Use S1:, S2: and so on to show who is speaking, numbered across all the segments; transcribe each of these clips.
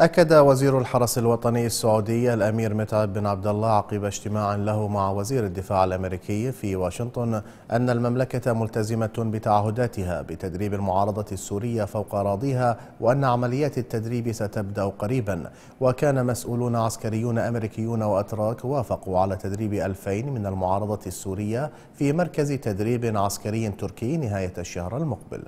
S1: أكد وزير الحرس الوطني السعودي الأمير متعب بن عبد الله عقب اجتماع له مع وزير الدفاع الأمريكي في واشنطن أن المملكة ملتزمة بتعهداتها بتدريب المعارضة السورية فوق أراضيها وأن عمليات التدريب ستبدأ قريبا وكان مسؤولون عسكريون أمريكيون وأتراك وافقوا على تدريب 2000 من المعارضة السورية في مركز تدريب عسكري تركي نهاية الشهر المقبل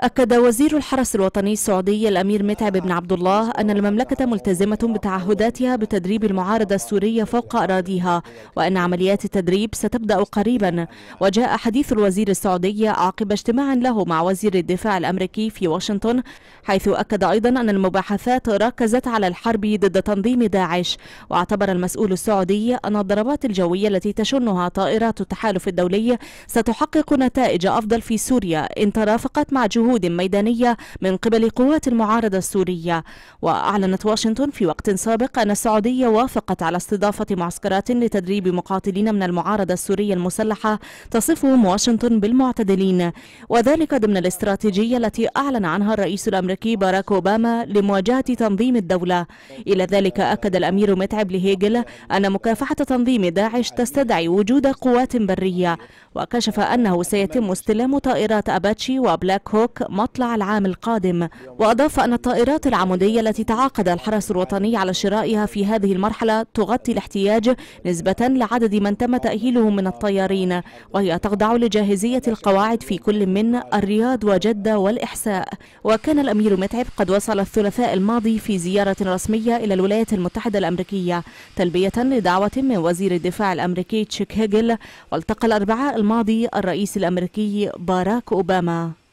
S2: أكد وزير الحرس الوطني السعودي الأمير متعب بن عبد الله أن المملكة ملتزمة بتعهداتها بتدريب المعارضة السورية فوق أراضيها وأن عمليات التدريب ستبدأ قريبا وجاء حديث الوزير السعودي عقب اجتماع له مع وزير الدفاع الأمريكي في واشنطن حيث أكد أيضا أن المباحثات ركزت على الحرب ضد تنظيم داعش واعتبر المسؤول السعودي أن الضربات الجوية التي تشنها طائرات التحالف الدولي ستحقق نتائج أفضل في سوريا إن ترافقت مع جهود جهود ميدانية من قبل قوات المعارضة السورية وأعلنت واشنطن في وقت سابق أن السعودية وافقت على استضافة معسكرات لتدريب مقاتلين من المعارضة السورية المسلحة تصفهم واشنطن بالمعتدلين وذلك ضمن الاستراتيجية التي أعلن عنها الرئيس الأمريكي باراك أوباما لمواجهة تنظيم الدولة إلى ذلك أكد الأمير متعب لهيجل أن مكافحة تنظيم داعش تستدعي وجود قوات برية وكشف أنه سيتم استلام طائرات أباتشي وبلاك هوك إدراك مطلع العام القادم وأضاف أن الطائرات العمودية التي تعاقد الحرس الوطني على شرائها في هذه المرحلة تغطي الاحتياج نسبة لعدد من تم تأهيله من الطيارين وهي تخضع لجاهزية القواعد في كل من الرياض وجدة والإحساء وكان الأمير متعب قد وصل الثلاثاء الماضي في زيارة رسمية إلى الولايات المتحدة الأمريكية تلبية لدعوة من وزير الدفاع الأمريكي تشيك هيجل والتقى الأربعاء الماضي الرئيس الأمريكي باراك أوباما